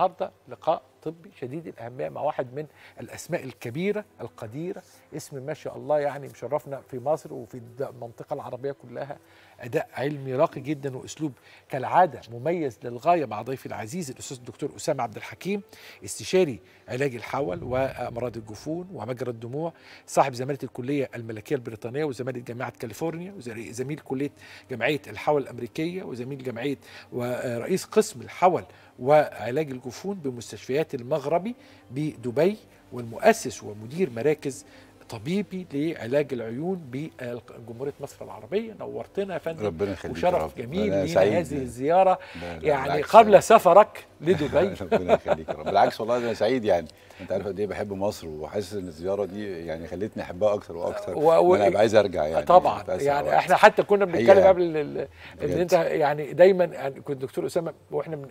النهارده لقاء طبي شديد الاهميه مع واحد من الاسماء الكبيره القديره اسم ما شاء الله يعني مشرفنا في مصر وفي المنطقه العربيه كلها اداء علمي راقي جدا واسلوب كالعاده مميز للغايه مع ضيفي العزيز الاستاذ الدكتور اسامه عبد الحكيم استشاري علاج الحول وامراض الجفون ومجرى الدموع صاحب زماله الكليه الملكيه البريطانيه وزماله جامعه كاليفورنيا وزميل كليه جمعيه الحول الامريكيه وزميل جمعيه ورئيس قسم الحول وعلاج الجفون بمستشفيات المغربي بدبي والمؤسس ومدير مراكز طبيبي لعلاج العيون بجمهوريه مصر العربيه نورتنا يا فندم ربنا يخليك وشرف رب. جميل لينا هذه الزياره يعني قبل سفرك لدبي ربنا يخليك يا رب بالعكس والله انا سعيد يعني انت عارف قد ايه بحب مصر وحاسس ان الزياره دي يعني خلتني احبها اكتر واكتر و... انا عايز ارجع يعني طبعا يعني وقت. احنا حتى كنا بنتكلم يعني. قبل ال... ان انت يعني دايما يعني كنت دكتور اسامه واحنا من...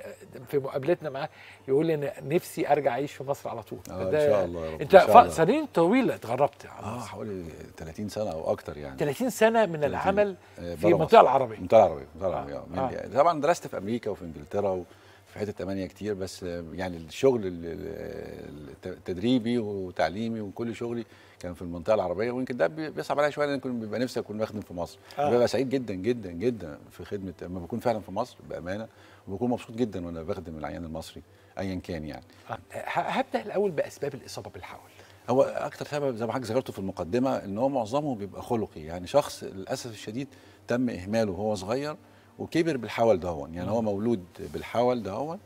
في مقابلتنا معاه يقول لي انا نفسي ارجع اعيش في مصر على طول آه ان شاء الله يا رب انت ف... سنين طويله اتغربت اه حوالي 30 سنه او اكتر يعني 30 سنه من 30 العمل آه، في المنطقه العربيه المنطقه العربيه المنطقه العربيه آه. آه. يعني طبعا درست في امريكا وفي انجلترا وفي حته ثمانيه كتير بس يعني الشغل التدريبي وتعليمي وكل شغلي كان في المنطقه العربيه ويمكن ده بيصعب عليا شويه لان كنت بيبقى نفسي اكون بخدم في مصر آه. ببقى سعيد جدا جدا جدا في خدمه لما بكون فعلا في مصر بامانه وبكون مبسوط جدا وانا بخدم العيان المصري ايا كان يعني آه. هبدا الاول باسباب الاصابه بالحول هو اكتر سبب زي ما حضرتك ذكرته في المقدمه ان هو معظمه بيبقى خلقي يعني شخص للاسف الشديد تم اهماله وهو صغير وكبر بالحول دهون يعني هو مولود بالحول دهون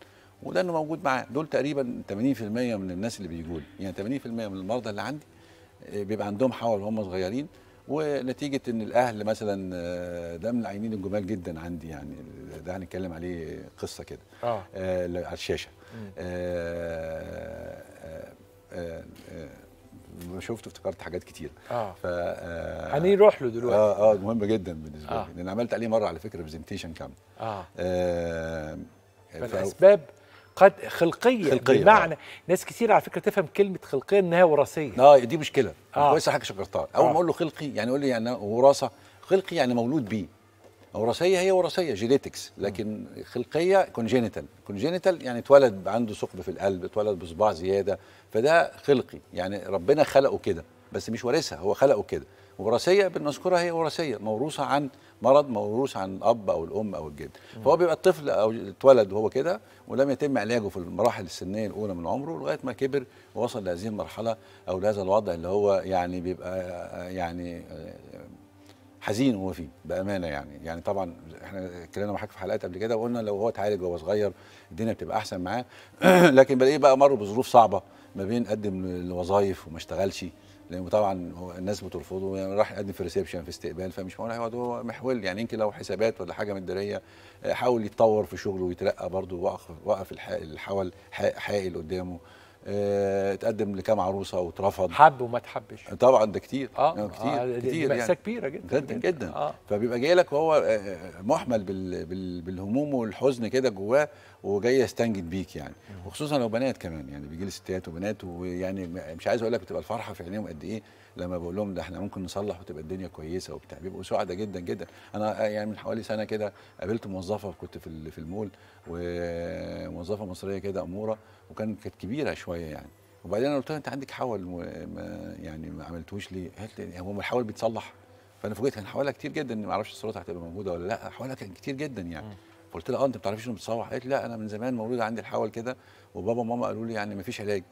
وده انه موجود معاه دول تقريبا 80% من الناس اللي بيجوا لي يعني 80% من المرضى اللي عندي آه، بيبقى عندهم حول وهم صغيرين ونتيجه ان الاهل مثلا آه، ده من العينين الجمال جدا عندي يعني ده هنتكلم عليه قصه كده آه. آه على الشاشه آه آه آه, آه لما شفته افتكرت حاجات كتير اه ف آه، هنروح له دلوقتي اه اه مهم جدا بالنسبه آه. لي لان عملت عليه مره على فكره برزنتيشن كامل اه, آه فالاسباب قد خلقيه, خلقية بمعنى آه. ناس كتير على فكره تفهم كلمه خلقيه انها وراثيه اه دي مشكله آه. كويس حاجه شكرتها اول آه. ما اقول له خلقي يعني يقول لي يعني وراثه خلقي يعني مولود بيه وراثيه هي وراثيه جينيتكس لكن خلقيه كونجينيتال كونجينيتال يعني اتولد عنده ثقب في القلب اتولد بصباع زياده فده خلقي يعني ربنا خلقه كده بس مش وارثها هو خلقه كده وراثيه بنذكرها هي وراثيه موروثه عن مرض موروث عن الاب او الام او الجد فهو بيبقى الطفل او اتولد وهو كده ولم يتم علاجه في المراحل السنيه الاولى من عمره لغايه ما كبر ووصل لهذه المرحله او لهذا الوضع اللي هو يعني بيبقى يعني حزين وهو فيه بامانه يعني يعني طبعا احنا اتكلمنا مع حضرتك في حلقات قبل كده وقلنا لو هو اتعالج وهو صغير الدنيا بتبقى احسن معاه لكن بلاقيه بقى مر بظروف صعبه ما بين قدم لوظائف وما اشتغلش لانه طبعا هو الناس بترفضه يعني راح يقدم في ريسبشن في استقبال فمش معقول هيقعد هو محول يعني يمكن لو حسابات ولا حاجه من الداريه آه، حاول يتطور في شغله ويترقى برضه وقف وقف الحائل حائل قدامه آه، اتقدم لكام عروسه واترفض حب وما تحبش طبعا ده كتير اه يعني كتير آه كتير مأساة يعني كبيره جدا جدا, جدا. آه. فبيبقى جاي لك وهو آه، محمل بال بال بالهموم والحزن كده جواه وجاي يستنجد بيك يعني وخصوصا لو بنات كمان يعني بيجي لي ستات وبنات ويعني مش عايز اقول لك بتبقى الفرحه في عينيهم قد ايه لما بقول لهم ده احنا ممكن نصلح وتبقى الدنيا كويسه وبتاع بيبقوا سعداء جدا جدا انا يعني من حوالي سنه كده قابلت موظفه كنت في في المول وموظفه مصريه كده اموره وكانت كانت كبيره شويه يعني وبعدين انا قلت لها انت عندك حول ما يعني ما عملتوش ليه؟ قالت لي هو الحول بيتصلح؟ فانا فوجئت كان حوالها كتير جدا ما اعرفش الصورات هتبقى موجوده ولا لا حوالها كان كتير جدا يعني فقلت لها اه انت ما بتعرفيش انه بيتصلح؟ قالت لا انا من زمان مولود عندي الحول كده وبابا وماما قالوا لي يعني ما فيش علاج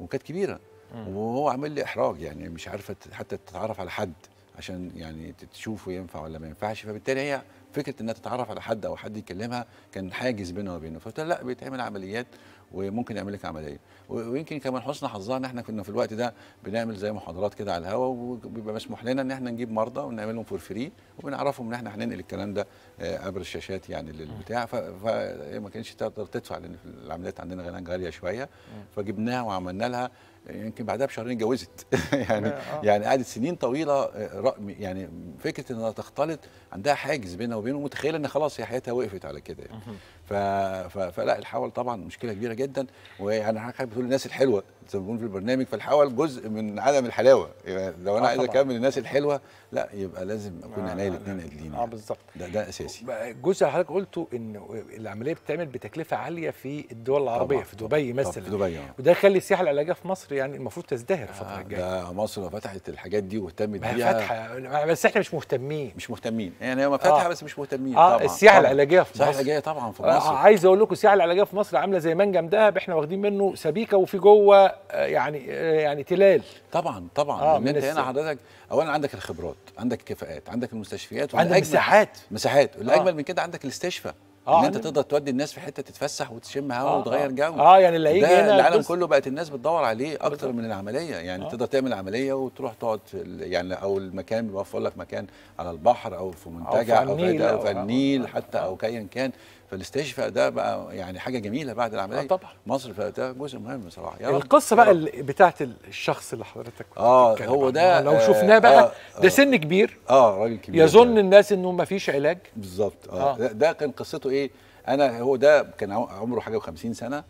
وكانت كبيره وهو عامل لي احراج يعني مش عارفه حتى تتعرف على حد عشان يعني تشوفه ينفع ولا ما ينفعش فبالتالي هي فكره انها تتعرف على حد او حد يكلمها كان حاجز بينها وبينه فقلت لها لا بيتعمل عمليات وممكن يعمل لك عمليه ويمكن كمان حسن حظها ان احنا كنا في الوقت ده بنعمل زي محاضرات كده على الهواء وبيبقى مسموح لنا ان احنا نجيب مرضى ونعملهم فور فري وبنعرفهم ان احنا هننقل الكلام ده آه، عبر الشاشات يعني للبتاع فما كانتش تقدر تدفع لان العمليات عندنا غاليه شويه فجبناها وعملنا لها يمكن بعدها بشهرين اتجوزت يعني آه. يعني قعدت سنين طويله آه، يعني فكره انها تختلط عندها حاجز بينها وبينه متخيله ان خلاص هي حياتها وقفت على كده يعني. فلا الحول طبعا مشكله كبيره جدا ويعني حضرتك بتقول الناس الحلوه زي ما بنقول في البرنامج فالحول جزء من عدم الحلاوه يعني لو انا آه عايز اكمل الناس الحلوه لا يبقى لازم اكون عينيا الاثنين قادلين اه, آه،, آه، يعني. بالظبط ده ده اساسي جزء حضرتك قلته ان العمليه بتتعمل بتكلفه عاليه في الدول العربيه طبعا. في دبي مثلا في دبي آه. وده يخلي السياحه العلاجيه في مصر يعني المفروض تزدهر الفتره آه الجايه ده مصر لو فتحت الحاجات دي واهتمت بيها فاتحه بس احنا مش مهتمين مش مهتمين يعني هي فاتحه آه. بس مش مهتمين آه طبعا السياحه العلاجيه في مصر السياحه العلاجيه طبعا في مصر مصر عايز اقول لكم سعر العلاجيه في مصر عامله زي منجم دهب احنا واخدين منه سبيكه وفي جوه آه، يعني آه، يعني تلال طبعا طبعا آه لان انت هنا حضرتك اولا عندك الخبرات عندك الكفاءات عندك المستشفيات عندك مساحات مساحات والاجمل آه. من كده عندك الاستشفاء آه ان انت تقدر تودي الناس في حته تتفسح وتشم هواء آه وتغير آه. جو اه يعني اللي هيجي هنا العالم بس. كله بقت الناس بتدور عليه اكتر من العمليه يعني آه تقدر تعمل عمليه وتروح تقعد يعني او المكان بيوفر لك مكان على البحر او في منتجع او في النيل او, أو, أو, أو, أو, أو, أو, أو, حتى او كايا كان فالاستشفاء ده بقى يعني حاجه جميله بعد العمليه آه طبعا مصر فده جزء مهم بصراحه يا القصه بقى بتاعه الشخص اللي حضرتك اه هو ده لو شفناه آه، بقى آه آه ده سن كبير اه راجل كبير يظن يعني. الناس انه ما فيش علاج بالظبط آه, آه ده كان قصته ايه انا هو ده كان عمره حاجه و50 سنه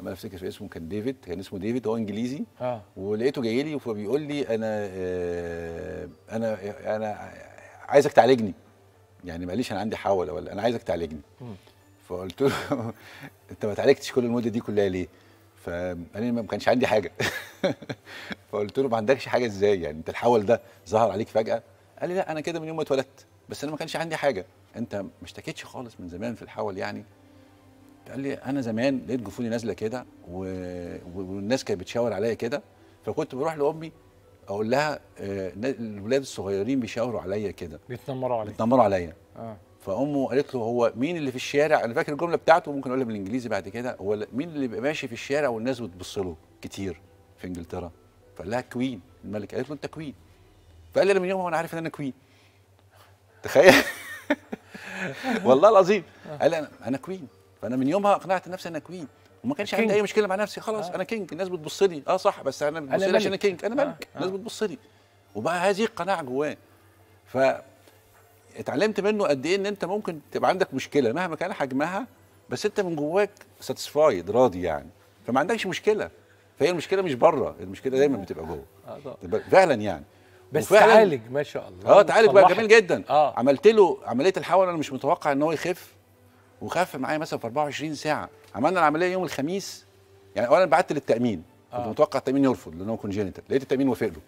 اما افتكر اسمه كان ديفيد كان اسمه ديفيد هو انجليزي آه. ولقيته جاي لي فبيقول لي انا آه انا انا عايزك تعالجني يعني ماليش انا عندي حول ولا انا عايزك تعالجني فقلت له انت ما اتعالجتش كل المده دي كلها ليه؟ فقال لي ما كانش عندي حاجه فقلت له ما عندكش حاجه ازاي يعني انت الحول ده ظهر عليك فجاه قال لي لا انا كده من يوم ما اتولدت بس انا ما كانش عندي حاجه انت ما اشتكيتش خالص من زمان في الحول يعني قال لي انا زمان لقيت جفوني نازله كده و... والناس كانت بتشاور عليا كده فكنت بروح لامي اقول لها آه، الولاد الصغيرين بيشاوروا عليا كده بيتنمروا عليا بيتنمروا عليا آه. فامه قالت له هو مين اللي في الشارع انا فاكر الجمله بتاعته ممكن اقولها بالانجليزي بعد كده هو مين اللي بيبقى ماشي في الشارع والناس بتبص له كتير في انجلترا فقال لها كوين الملك قالت له انت كوين فقال لي انا من يوم وانا عارف ان انا كوين تخيل والله العظيم قال انا انا كوين فانا من يومها اقنعت نفسي انا كوين وما كانش عندي اي مشكله مع نفسي خلاص آه. انا كينج الناس بتبص لي اه صح بس انا بتبص لي عشان انا كينج انا آه، ملك آه. الناس بتبص لي وبقى هذه القناعه جواه ف اتعلمت منه قد ايه ان انت ممكن تبقى عندك مشكله مهما كان حجمها بس انت من جواك ساتسفايد راضي يعني فما عندكش مشكله فهي المشكله مش بره المشكله دايما بتبقى جوه آه، فعلا يعني بس تعالج ما شاء الله اه تعالج بقى جميل جدا آه. عملت له عمليه الحول انا مش متوقع ان هو يخف وخف معايا مثلا في 24 ساعه عملنا العمليه يوم الخميس يعني اولا بعت للتامين كنت آه. متوقع التامين يرفض لان هو كونجينيتال لقيت التامين وافق له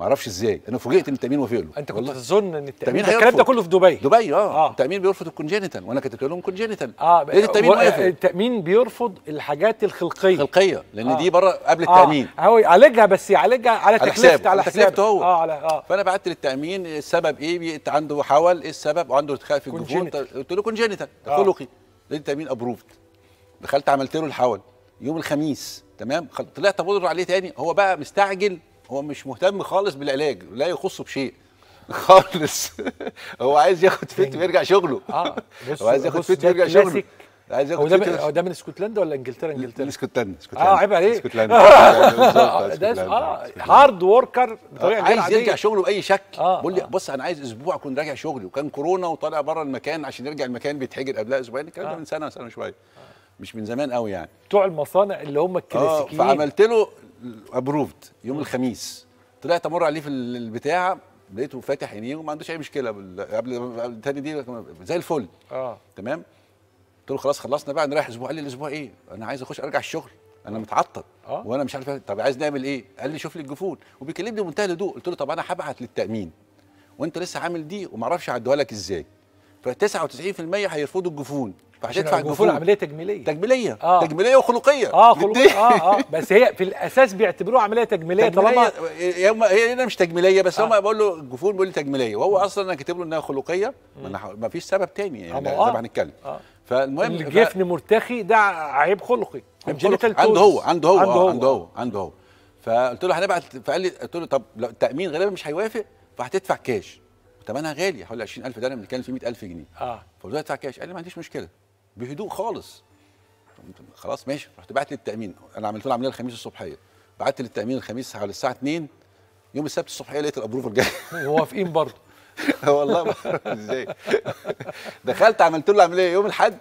ما اعرفش ازاي انا فوجئت ان التامين وافق له انت كنت تظن ان التامين الكلام ده كله في دبي دبي اه, آه. التامين بيرفض الكونجينيتال وانا كنت لهم كونجينيتال اه ليه آه، التامين وافق التامين بيرفض الحاجات الخلقيه خلقيه لان آه. دي بره قبل آه. التامين آه. هو يعالجها بس يعالجها على تكلفة على حساب اه على اه فانا بعت للتامين السبب ايه عنده حول ايه السبب وعنده ارتخاء في الجفون قلت له كونجينيتال ده آه. خلقي التامين ابروفد دخلت عملت له الحول يوم الخميس تمام طلعت ابرر عليه تاني هو بقى مستعجل هو مش مهتم خالص بالعلاج لا يخصه بشيء خالص هو عايز ياخد فيت يعني ويرجع شغله اه هو عايز ياخد فيت ويرجع شغله عايز ياخد هو ده هو ده من اسكتلندا ولا انجلترا انجلترا اسكتلندا اه عيب عليك اسكتلندا اه هارد آه، وركر آه، بطريقه عايز يرجع شغله باي شكل بيقول آه، بقول لي بص انا عايز اسبوع اكون راجع شغلي وكان كورونا وطالع بره المكان عشان يرجع المكان بيتحجر قبلها اسبوعين الكلام ده من سنه سنه شويه مش من زمان قوي يعني بتوع المصانع اللي هم الكلاسيكيين اه فعملت له ابروفد يوم الخميس طلعت امر عليه في البتاع لقيته فاتح عينيه وما عندوش اي مشكله قبل ثاني دي زي الفل اه تمام قلت له خلاص خلصنا بقى نريح اسبوع قال لي الاسبوع ايه انا عايز اخش ارجع الشغل انا متعطل آه. وانا مش عارف إيه. طب عايز نعمل ايه قال لي شوف لي الجفون وبيكلمني بمنتهى الهدوء قلت له طب انا هبعت للتامين وانت لسه عامل دي وما اعرفش اعديها لك ازاي ف 99% هيرفضوا الجفون تدفع الجفون عمليه تجميليه تجميليه آه. تجميليه وخلقيه اه خلقيه اه اه بس هي في الاساس بيعتبروها عمليه تجميليه, تجميلية طالما هي هنا مش تجميليه بس آه. هم بقول له الجفون بيقول لي تجميليه وهو اصلا انا كاتب له انها خلقيه ما فيش سبب تاني يعني آه. هنتكلم آه. فالمهم الجفن ف... مرتخي ده عيب خلقي عنده هو عنده هو عنده آه، هو عنده هو, عنده هو. فقلت له هنبعت فقال لي قلت له طب لو التامين غالبا مش هيوافق فهتدفع كاش ثمنها غالي حوالي 20000 ده انا بنتكلم في 100000 جنيه اه فقلت له ادفع كاش قال لي ما عنديش مشكله بهدوء خالص خلاص ماشي رحت بعت للتامين انا عملت له عمليه الخميس الصبحيه بعت للتامين الخميس على الساعه 2 يوم السبت الصبحيه لقيت الابروفر جاي موافقين برضه والله ازاي دخلت عملت له عمليه يوم الاحد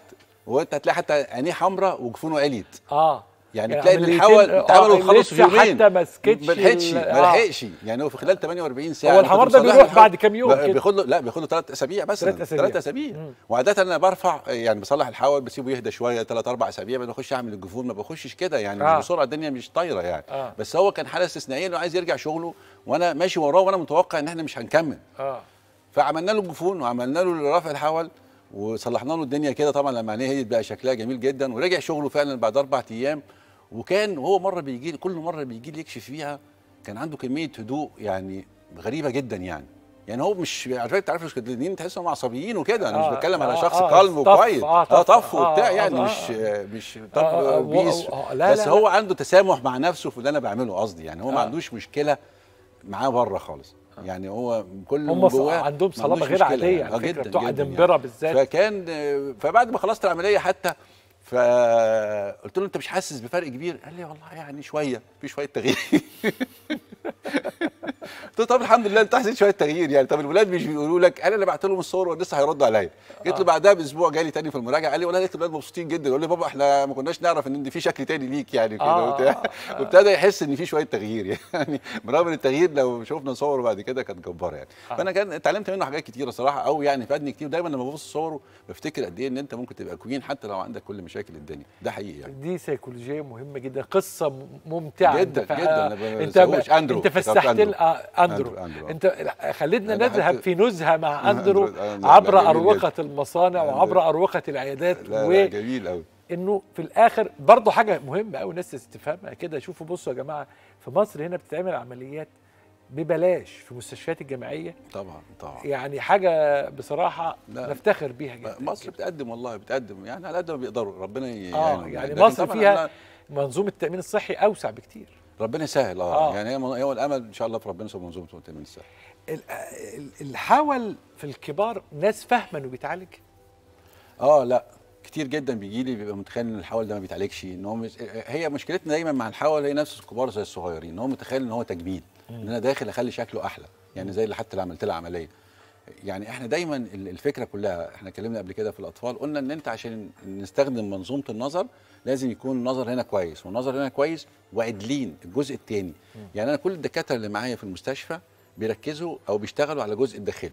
وانت هتلاقي حتى عينيه حمراء وجفونه عليت اه يعني, يعني, تلاقي ان الحول تعاملوا آه، خلص في يومين حتى ما سكتش ما لحقش ما آه. لحقش يعني هو في خلال 48 ساعه هو الحمار ده بيروح بعد كام يوم بياخد له لا بياخد له ثلاث اسابيع بس ثلاث اسابيع وعاده انا برفع يعني بصلح الحول بسيبه يهدى شويه ثلاث اربع اسابيع ما بخش اعمل الجفون ما بخشش كده يعني آه. مش بسرعه الدنيا مش طايره يعني آه. بس هو كان حاله استثنائيه انه عايز يرجع شغله وانا ماشي وراه وانا متوقع ان احنا مش هنكمل آه. فعملنا له الجفون وعملنا له رفع الحول وصلحنا له الدنيا كده طبعا لما عينيه هدت بقى شكلها جميل جدا ورجع شغله فعلا بعد اربع ايام وكان وهو مره بيجي كل مره بيجي لي يكشف فيها كان عنده كميه هدوء يعني غريبه جدا يعني يعني هو مش على فكره تعرف الاسكتلنديين تحس انهم عصبيين وكده انا آه مش بتكلم آه على شخص آه, آه، وكويس اه طف, آه طف آه، وبتاع آه، يعني مش مش طف بيس بس هو عنده تسامح مع نفسه في اللي انا بعمله قصدي يعني هو ما عندوش مشكله معاه بره خالص يعني هو كل هم جواه عندهم صلابه غير عاديه يعني جدا بتوع ادنبرا يعني بالذات فكان فبعد ما خلصت العمليه حتى فقلت له انت مش حاسس بفرق كبير قال لي والله يعني شويه في شويه تغيير قلت له طب الحمد لله انت حسيت شويه تغيير يعني طب الولاد مش بيقولوا لك انا اللي بعت لهم الصور ولسه هيردوا عليا جيت له آه. بعدها باسبوع جالي تاني في المراجعه قال لي والله الولاد مبسوطين جدا يقول لي بابا احنا ما كناش نعرف ان في شكل تاني ليك يعني كده آه. وابتدى يحس ان في شويه تغيير يعني برغم ان التغيير لو شفنا صوره بعد كده كانت جباره يعني آه. فانا كان اتعلمت منه حاجات كتيره صراحه او يعني فادني كتير دايما لما ببص صوره بفتكر قد ايه ان انت ممكن تبقى كوين حتى لو عندك كل مش مشاكل الدنيا ده حقيقي يعني دي سيكولوجيه مهمه جدا قصه ممتعه جدا جدا انت اندرو انت فسحت آه، أندرو. أندرو. أندرو. انت خلتنا نذهب في نزهه مع اندرو, أندرو. عبر اروقه المصانع وعبر اروقه العيادات لا, و... لا جميل قوي انه في الاخر برضه حاجه مهمه قوي الناس تستفهمها كده شوفوا بصوا يا جماعه في مصر هنا بتتعمل عمليات ببلاش في مستشفيات الجامعيه طبعا طبعا يعني حاجه بصراحه لا نفتخر بيها جدا مصر بتقدم والله بتقدم يعني على قد ما بيقدروا ربنا آه، يعني, يعني مصر فيها منظومه التامين الصحي اوسع بكتير ربنا يسهل اه, آه. يعني هو الامل ان شاء الله في ربنا سبحانه منظومه التامين الصحي اللي حاول في الكبار ناس فاهمه انه بيتعالج اه لا كتير جدا بيجي لي بيبقى متخيل ان الحول ده ما بيتعالجش ان هو هي مشكلتنا دايما مع الحول هي نفس الكبار زي الصغيرين ان هو متخيل ان هو تجميل ان انا داخل اخلي شكله احلى يعني زي اللي حتى اللي عملت لها عمليه يعني احنا دايما الفكره كلها احنا اتكلمنا قبل كده في الاطفال قلنا ان انت عشان نستخدم منظومه النظر لازم يكون النظر هنا كويس والنظر هنا كويس وعدلين الجزء الثاني يعني انا كل الدكاتره اللي معايا في المستشفى بيركزوا او بيشتغلوا على الجزء الداخلي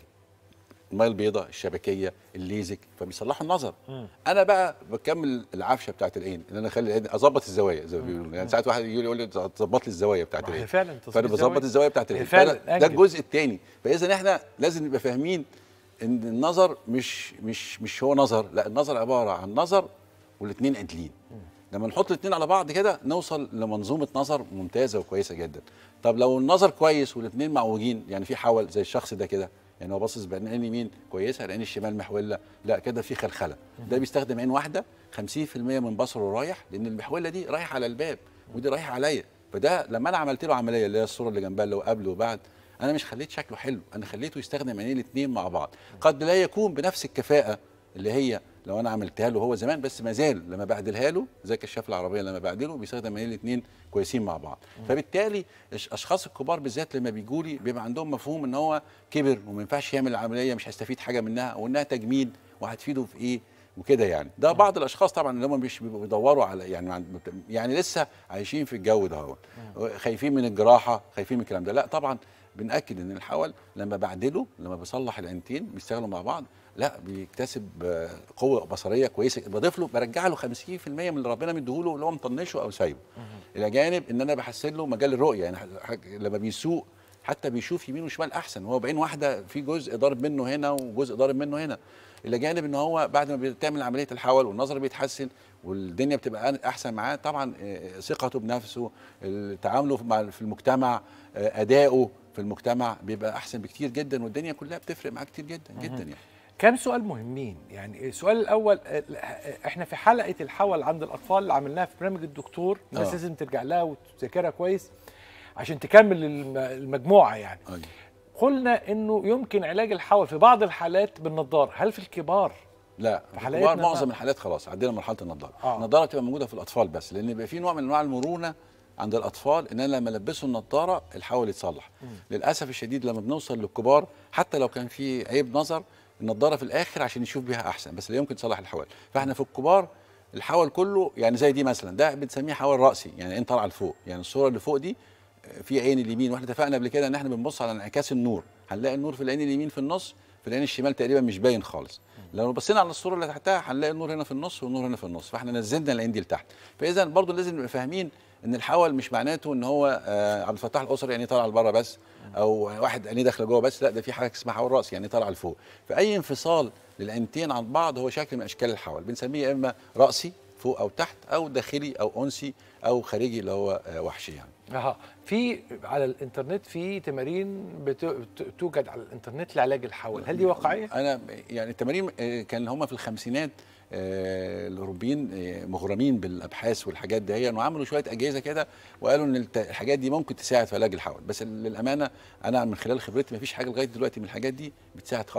الميه البيضاء الشبكيه الليزك فبيصلحوا النظر م. انا بقى بكمل العفشه بتاعت العين ان انا اخلي العين اظبط الزوايا زي ما بيقولوا يعني ساعات واحد يقول لي ظبط لي الزوايا بتاعت العين فعلا فانا بظبط الزوايا بتاعت العين ده الجزء الثاني فاذا احنا لازم نبقى فاهمين ان النظر مش مش مش هو نظر لا النظر عباره عن نظر والاثنين قادلين لما نحط الاثنين على بعض كده نوصل لمنظومه نظر ممتازه وكويسه جدا طب لو النظر كويس والاثنين معوجين يعني في حول زي الشخص ده كده يعني هو باصص بان عين يمين كويسه العين الشمال محوله لا كده في خلخله ده بيستخدم عين واحده 50% من بصره رايح لان المحوله دي رايحه على الباب ودي رايحه عليا فده لما انا عملت له عمليه اللي هي الصوره اللي جنبها اللي هو قبل وبعد انا مش خليت شكله حلو انا خليته يستخدم عينين الاثنين مع بعض قد لا يكون بنفس الكفاءه اللي هي لو انا عملتها له هو زمان بس ما زال لما بعدلها له زي كشاف العربيه لما بعدله بيستخدم الاثنين كويسين مع بعض فبالتالي الاشخاص الكبار بالذات لما بيجوا لي بيبقى عندهم مفهوم ان هو كبر وما ينفعش يعمل العمليه مش هيستفيد حاجه منها او انها تجميل وهتفيده في ايه وكده يعني ده بعض الاشخاص طبعا اللي هم مش بيدوروا على يعني يعني لسه عايشين في الجو ده هو خايفين من الجراحه خايفين من الكلام ده لا طبعا بناكد ان الحول لما بعدله لما بصلح العينتين بيشتغلوا مع بعض لا بيكتسب قوه بصريه كويسه بضيف له برجع له 50% من اللي ربنا مديهوله اللي هو مطنشه او سايبه الى جانب ان انا بحسن له مجال الرؤيه يعني لما بيسوق حتى بيشوف يمين وشمال احسن هو بعين واحده في جزء ضارب منه هنا وجزء ضارب منه هنا الى جانب ان هو بعد ما بتعمل عمليه الحول والنظر بيتحسن والدنيا بتبقى احسن معاه طبعا ثقته بنفسه تعامله مع في المجتمع اداؤه في المجتمع بيبقى احسن بكتير جدا والدنيا كلها بتفرق معاه كتير جدا جدا يعني كام سؤال مهمين يعني السؤال الاول احنا في حلقه الحول عند الاطفال اللي عملناها في برنامج الدكتور آه. الناس آه. لازم ترجع لها وتذاكرها كويس عشان تكمل المجموعه يعني أي. أيوه. قلنا انه يمكن علاج الحول في بعض الحالات بالنظاره هل في الكبار لا في الكبار معظم الحالات خلاص عدينا مرحله النظاره آه. النظاره تبقى موجوده في الاطفال بس لان بيبقى في نوع من انواع المرونه عند الاطفال ان انا لما البسه النظاره الحول يتصلح للاسف الشديد لما بنوصل للكبار حتى لو كان في عيب نظر النضاره في الاخر عشان يشوف بيها احسن بس لا يمكن تصلح الحول فاحنا في الكبار الحول كله يعني زي دي مثلا ده بنسميه حول راسي يعني عين طالعه لفوق يعني الصوره اللي فوق دي في عين اليمين واحنا اتفقنا قبل كده ان احنا بنبص على انعكاس النور هنلاقي النور في العين اليمين في النص في العين الشمال تقريبا مش باين خالص لو بصينا على الصوره اللي تحتها هنلاقي النور هنا في النص والنور هنا في النص فاحنا نزلنا العين دي لتحت فاذا برضو لازم نبقى فاهمين ان الحول مش معناته ان هو آه عبد الفتاح الاسري يعني طالع لبره بس او واحد يعني داخل جوه بس لا ده في حاجه اسمها حول راس يعني طالع لفوق فاي انفصال للعينتين عن بعض هو شكل من اشكال الحول بنسميه يا اما راسي فوق او تحت او داخلي او انسي او خارجي اللي هو آه وحشي يعني اها في على الانترنت في تمارين توجد على الانترنت لعلاج الحول هل دي واقعيه انا يعني التمارين آه، كان هم في الخمسينات آه، الاوروبيين آه، مغرمين بالابحاث والحاجات دي انه عملوا شويه اجهزه كده وقالوا ان الحاجات دي ممكن تساعد في علاج الحول بس للامانه انا من خلال خبرتي ما فيش حاجه لغايه دلوقتي من الحاجات دي بتساعد خ...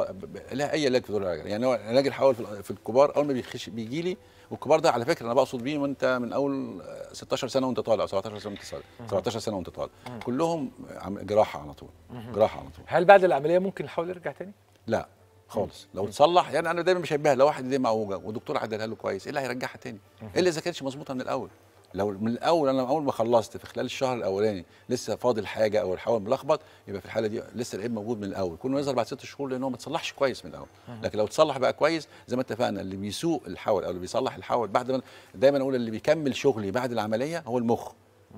لها اي علاج في دور العجل يعني هو علاج الحول في الكبار اول ما بيخش بيجي لي والكبار ده على فكره انا بقصد بيه وانت من اول 16 آه، سنه وانت طالع او 17 سنه وانت طالع 17 سنه وانت طالع كلهم جراحه على طول جراحه على طول هل بعد العمليه ممكن الحول يرجع تاني؟ لا خالص لو اتصلح يعني انا دايما بشبهها لو واحد ايديه معوجه ودكتور عدلها له كويس ايه اللي هيرجعها تاني إيه الا اذا كانتش مظبوطه من الاول لو من الاول انا اول ما خلصت في خلال الشهر الاولاني لسه فاضل حاجه او الحول ملخبط يبقى في الحاله دي لسه العيب موجود من الاول كله يظهر بعد ست شهور لان هو ما اتصلحش كويس من الاول لكن لو اتصلح بقى كويس زي ما اتفقنا اللي بيسوق الحول او اللي بيصلح الحول بعد ما دايما اقول اللي بيكمل شغلي بعد العمليه هو المخ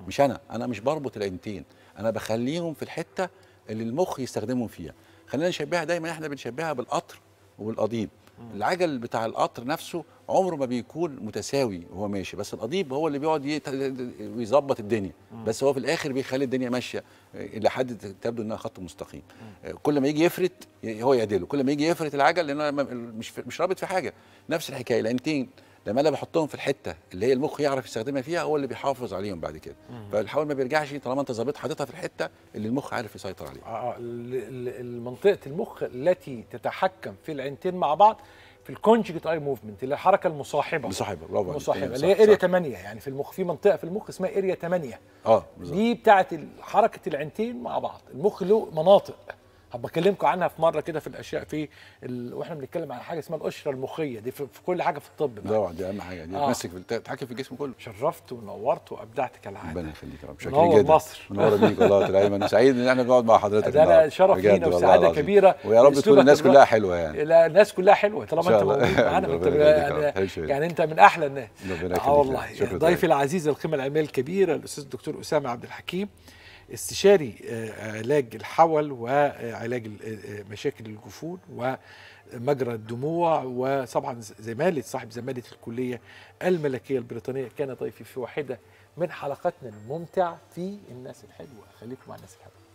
مش انا انا مش بربط العينتين انا بخليهم في الحته اللي المخ يستخدمهم فيها خلينا نشبهها دايما احنا بنشبهها بالقطر والقضيب العجل بتاع القطر نفسه عمره ما بيكون متساوي وهو ماشي بس القضيب هو اللي بيقعد يظبط الدنيا بس هو في الاخر بيخلي الدنيا ماشيه الى حد تبدو انها خط مستقيم كل ما يجي يفرت هو يعدله كل ما يجي يفرت العجل لانه مش مش رابط في حاجه نفس الحكايه لانتين لما انا بحطهم في الحته اللي هي المخ يعرف يستخدمها فيها هو اللي بيحافظ عليهم بعد كده فالحول ما بيرجعش طالما انت ظابط حاططها في الحته اللي المخ عارف يسيطر عليها اه, آه، منطقه المخ التي تتحكم في العينتين مع بعض في الكونجكت اي موفمنت اللي الحركه المصاحبه مصاحبه برافو المصاحبه أيوة، اللي هي اريا 8 يعني في المخ في منطقه في المخ اسمها اريا 8 اه بالظبط دي بتاعه حركه العينتين مع بعض المخ له مناطق هبقى اكلمكم عنها في مره كده في الاشياء في ال... واحنا بنتكلم عن حاجه اسمها القشره المخيه دي في, في كل حاجه في الطب طبعا دي اهم حاجه دي آه. تمسك في في الجسم كله شرفت ونورت وابدعت كالعاده ربنا يخليك يا رب شكرا جدا مصر نور بيك والله يا ايمن سعيد ان احنا بنقعد مع حضرتك ده انا شرف لينا وسعاده كبيره ويا رب تكون الناس كلها حلوه يعني لا الناس كلها حلوه طالما انت موجود معانا يعني انت من احلى الناس ربنا اه والله ضيفي العزيز القيمه العلميه الكبيره الاستاذ الدكتور اسامه عبد الحكيم استشاري آه، علاج الحول وعلاج آه، مشاكل الجفون ومجرى الدموع وطبعا زمالة صاحب زمالة الكلية الملكية البريطانية كان ضيفي في واحدة من حلقتنا الممتع في الناس الحلوة خليكم مع الناس الحلوة